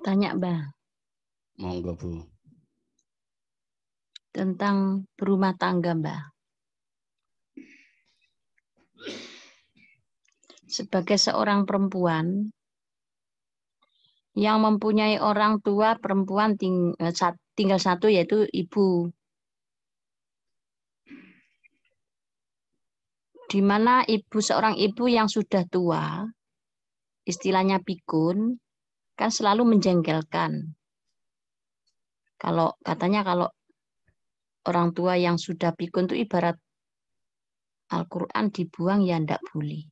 Tanya, Mbak. Monggo, Bu. Tentang berumah tangga, Mbak. sebagai seorang perempuan yang mempunyai orang tua perempuan ting eh, tinggal satu yaitu ibu. Di mana ibu seorang ibu yang sudah tua, istilahnya pikun, kan selalu menjengkelkan. Kalau katanya kalau orang tua yang sudah pikun itu ibarat Al-Quran dibuang ya ndak boleh.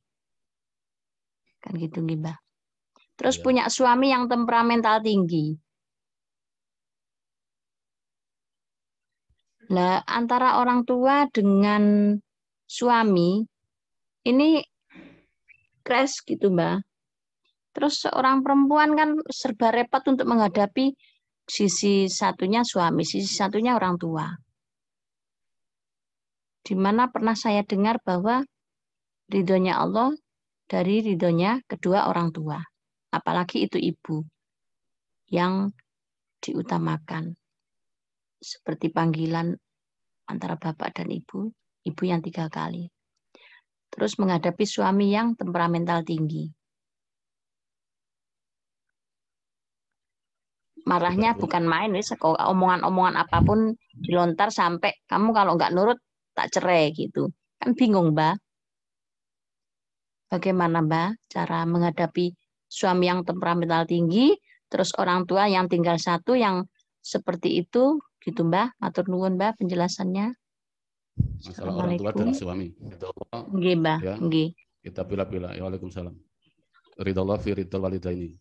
Kan gitu nih Mbak terus ya. punya suami yang temperamental tinggi. Nah, antara orang tua dengan suami ini crash gitu, Mbak. Terus seorang perempuan kan serba repot untuk menghadapi sisi satunya suami, sisi satunya orang tua. Dimana pernah saya dengar bahwa ridhonya Allah dari ridhonya kedua orang tua apalagi itu ibu yang diutamakan seperti panggilan antara bapak dan ibu, ibu yang tiga kali. Terus menghadapi suami yang temperamental tinggi. Marahnya bukan main, wis omongan-omongan apapun dilontar sampai kamu kalau nggak nurut tak cerai gitu. Kan bingung, Mbak. Bagaimana, Mbak, cara menghadapi suami yang temperamental tinggi, terus orang tua yang tinggal satu yang seperti itu gitu Mbah. Matur nuwun Mbah penjelasannya. Masalah orang tua dan suami. Itu Nggih, Mbah. Ya. Nggih. Kita pila-pila. Ya, Waalaikumsalam. Ridha Allah fi ridha ini.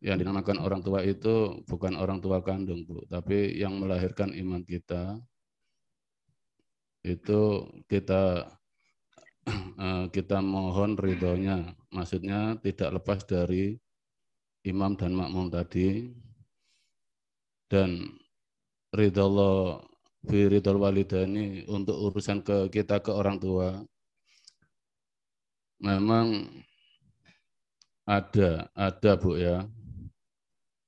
yang dinamakan orang tua itu bukan orang tua kandung, Bu, tapi yang melahirkan iman kita itu kita Eh, kita mohon ridhonya. Maksudnya tidak lepas dari imam dan makmum tadi. Dan ridho Allah fi ridho walidani untuk urusan ke kita ke orang tua. Memang ada, ada Bu ya,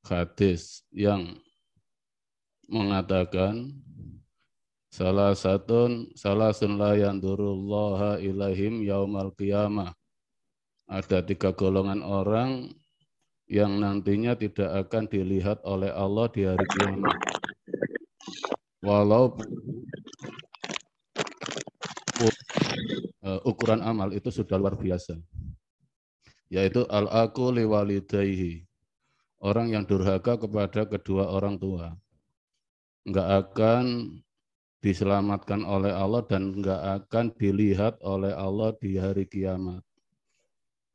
hadis yang mengatakan Salah satu, salah sunla yang Allah ilahim yaumal qiyamah. Ada tiga golongan orang yang nantinya tidak akan dilihat oleh Allah di hari kiamat. Walau uh, ukuran amal itu sudah luar biasa. Yaitu al-aku liwalidayhi. Orang yang durhaka kepada kedua orang tua. Enggak akan diselamatkan oleh Allah dan nggak akan dilihat oleh Allah di hari kiamat.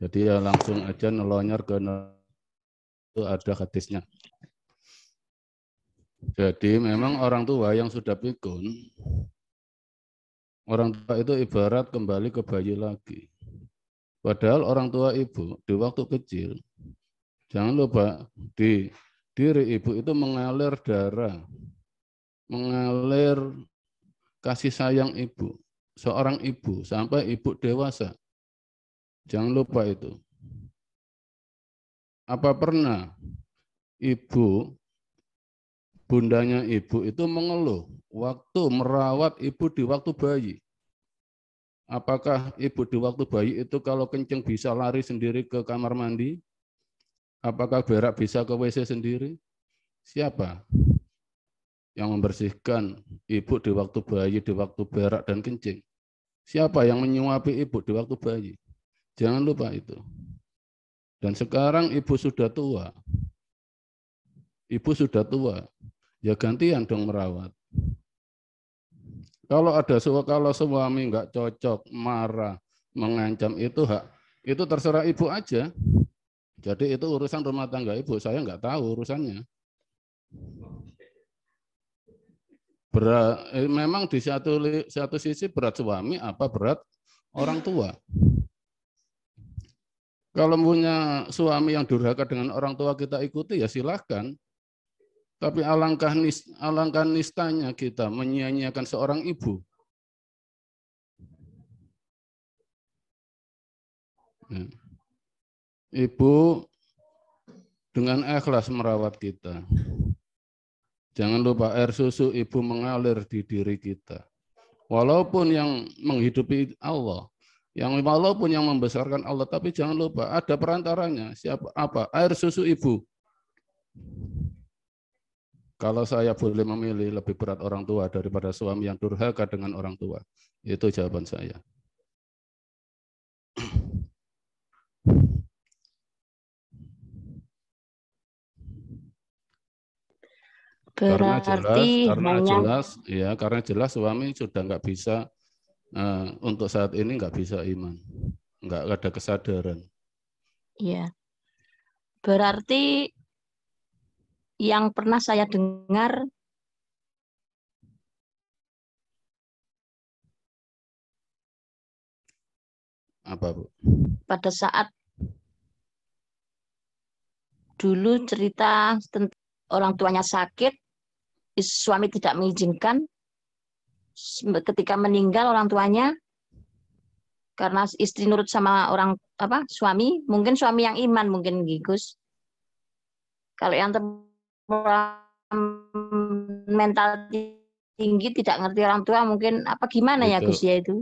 Jadi ya langsung aja nelonyar ke itu ada hadisnya. Jadi memang orang tua yang sudah pikun, orang tua itu ibarat kembali ke bayi lagi. Padahal orang tua ibu di waktu kecil, jangan lupa di diri ibu itu mengalir darah, mengalir kasih sayang ibu, seorang ibu sampai ibu dewasa. Jangan lupa itu. Apa pernah ibu, bundanya ibu itu mengeluh waktu merawat ibu di waktu bayi? Apakah ibu di waktu bayi itu kalau kenceng bisa lari sendiri ke kamar mandi? Apakah berak bisa ke WC sendiri? Siapa? yang membersihkan ibu di waktu bayi, di waktu berak dan kencing. Siapa yang menyuapi ibu di waktu bayi? Jangan lupa itu. Dan sekarang ibu sudah tua. Ibu sudah tua. Ya gantian dong merawat. Kalau ada kalau suami nggak cocok, marah, mengancam itu hak itu terserah ibu aja. Jadi itu urusan rumah tangga ibu. Saya nggak tahu urusannya berat eh, memang di satu satu sisi berat suami apa berat orang tua. Kalau punya suami yang durhaka dengan orang tua kita ikuti ya silahkan. Tapi alangkah nis, alangkah nistanya kita menyia-nyiakan seorang ibu. Ya. Ibu dengan ikhlas merawat kita. Jangan lupa air susu ibu mengalir di diri kita. Walaupun yang menghidupi Allah, yang walaupun yang membesarkan Allah, tapi jangan lupa ada perantaranya. Siapa apa? Air susu ibu. Kalau saya boleh memilih lebih berat orang tua daripada suami yang durhaka dengan orang tua. Itu jawaban saya. Berarti karena jelas, karena banyak... jelas, ya karena jelas suami sudah nggak bisa uh, untuk saat ini nggak bisa iman, nggak ada kesadaran. Iya. Berarti yang pernah saya dengar apa bu? Pada saat dulu cerita tentang orang tuanya sakit, suami tidak mengizinkan ketika meninggal orang tuanya karena istri nurut sama orang apa suami mungkin suami yang iman mungkin gigus kalau yang mental tinggi tidak ngerti orang tua mungkin apa gimana ya, itu, ya Gus ya itu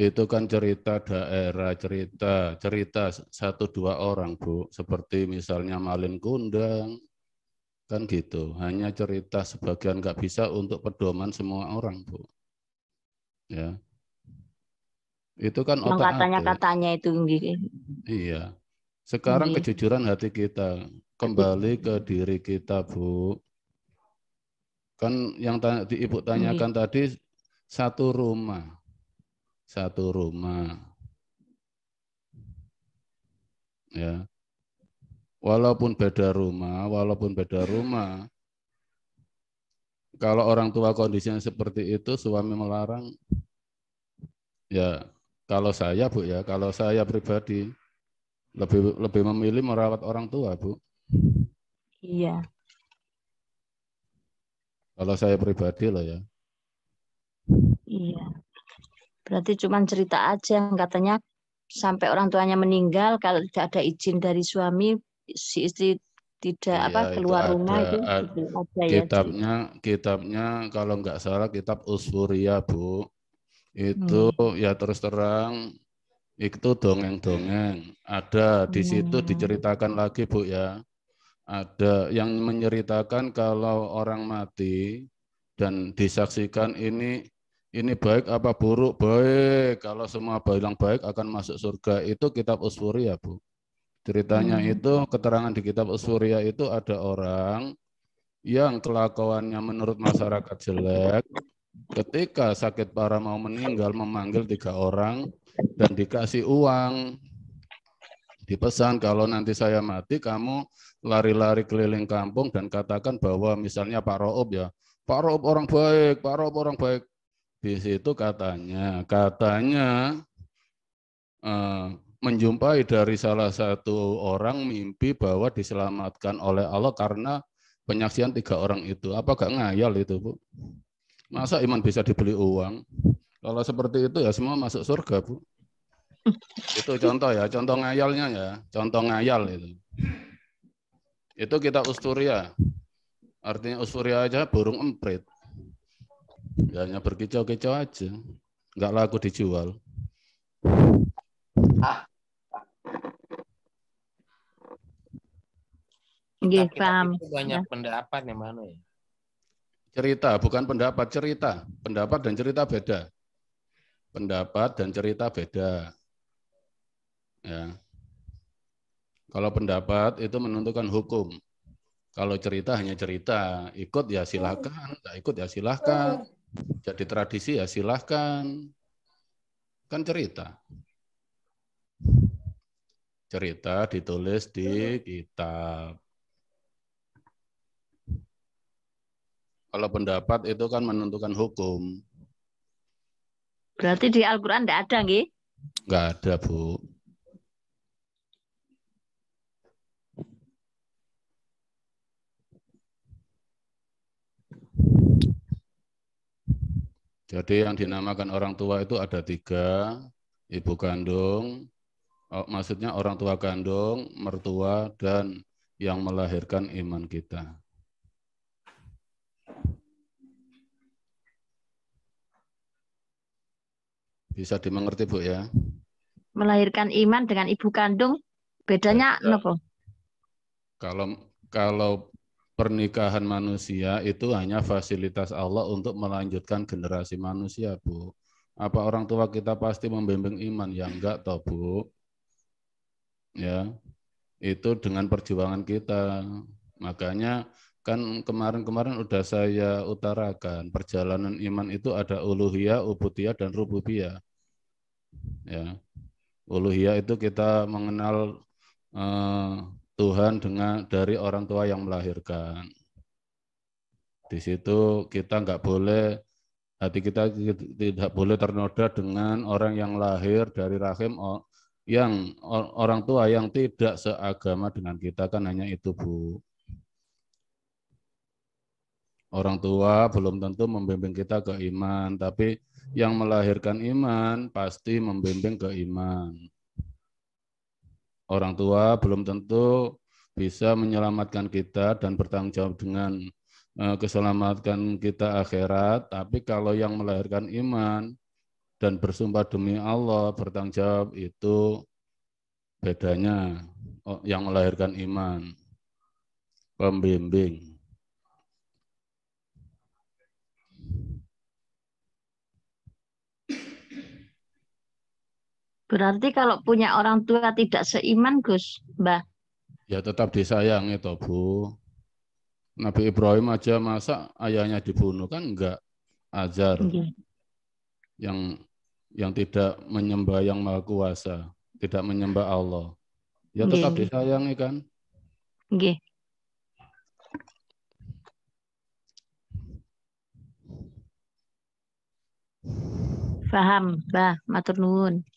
itu kan cerita daerah cerita cerita satu dua orang bu seperti misalnya Malin Kundang Kan gitu, hanya cerita sebagian nggak bisa untuk pedoman semua orang, Bu. Ya. Itu kan otak katanya-katanya itu. Iya. Sekarang Gini. kejujuran hati kita kembali ke diri kita, Bu. Kan yang di Ibu tanyakan Gini. tadi satu rumah. Satu rumah. Ya walaupun beda rumah, walaupun beda rumah, kalau orang tua kondisinya seperti itu, suami melarang, ya kalau saya bu ya, kalau saya pribadi lebih lebih memilih merawat orang tua bu. Iya. Kalau saya pribadi loh ya. Iya. Berarti cuma cerita aja, yang katanya sampai orang tuanya meninggal, kalau tidak ada izin dari suami, si istri tidak iya, apa keluar itu rumah ada, itu ada ya, kitabnya ya, kitabnya kalau nggak salah kitab Usfuria Bu itu hmm. ya terus terang itu dongeng-dongeng ada di iya. situ hmm. diceritakan lagi Bu ya ada yang menceritakan kalau orang mati dan disaksikan ini ini baik apa buruk baik kalau semua bilang baik akan masuk surga itu kitab Usfuria Bu Ceritanya hmm. itu keterangan di kitab Surya itu ada orang yang kelakuannya menurut masyarakat jelek, ketika sakit parah mau meninggal memanggil tiga orang dan dikasih uang. Dipesan kalau nanti saya mati kamu lari-lari keliling kampung dan katakan bahwa misalnya Pak Roob ya, Pak Roob orang baik, Pak Roob orang baik. Di situ katanya, katanya eh, menjumpai dari salah satu orang mimpi bahwa diselamatkan oleh Allah karena penyaksian tiga orang itu. Apa gak ngayal itu, Bu? Masa iman bisa dibeli uang? Kalau seperti itu ya semua masuk surga, Bu. Itu contoh ya, contoh ngayalnya ya, contoh ngayal itu. Itu kita usturia. Ya. Artinya usturia aja burung emprit. Ya hanya berkicau-kicau aja. Nggak laku dijual. Ah. Gih, iya, banyak ya. pendapat yang mana ya? Cerita, bukan pendapat, cerita. Pendapat dan cerita beda. Pendapat dan cerita beda. Ya. Kalau pendapat itu menentukan hukum. Kalau cerita hanya cerita, ikut ya silahkan, tak ikut ya silahkan. Jadi tradisi ya silahkan. Kan cerita. Cerita ditulis di kitab Kalau pendapat itu kan menentukan hukum. Berarti di Al-Quran tidak ada, nggih? Nggak ada, Bu. Jadi yang dinamakan orang tua itu ada tiga, ibu kandung, oh, maksudnya orang tua kandung, mertua, dan yang melahirkan iman kita. Bisa dimengerti, Bu ya. Melahirkan iman dengan ibu kandung bedanya apa? Ya. Kalau kalau pernikahan manusia itu hanya fasilitas Allah untuk melanjutkan generasi manusia, Bu. Apa orang tua kita pasti membimbing iman? Ya enggak toh, Bu. Ya. Itu dengan perjuangan kita. Makanya Kan kemarin-kemarin udah saya utarakan, perjalanan iman itu ada uluhiyah, ubudiyah, dan rububiyah. Ya. Uluhiyah itu kita mengenal eh, Tuhan dengan dari orang tua yang melahirkan. Di situ kita nggak boleh hati kita tidak boleh ternoda dengan orang yang lahir dari rahim yang orang tua yang tidak seagama dengan kita kan hanya itu bu Orang tua belum tentu membimbing kita ke iman, tapi yang melahirkan iman pasti membimbing ke iman. Orang tua belum tentu bisa menyelamatkan kita dan bertanggung jawab dengan eh, keselamatan kita akhirat, tapi kalau yang melahirkan iman dan bersumpah demi Allah bertanggung jawab itu bedanya oh, yang melahirkan iman pembimbing Berarti kalau punya orang tua tidak seiman, Gus, Mbah? Ya tetap disayang itu, Bu. Nabi Ibrahim aja masa ayahnya dibunuh kan enggak ajar. Ya. Yang yang tidak menyembah yang maha kuasa, tidak menyembah Allah. Ya iya, tetap ya. disayangi kan? Nggih. Faham, Mbah, matur nuwun.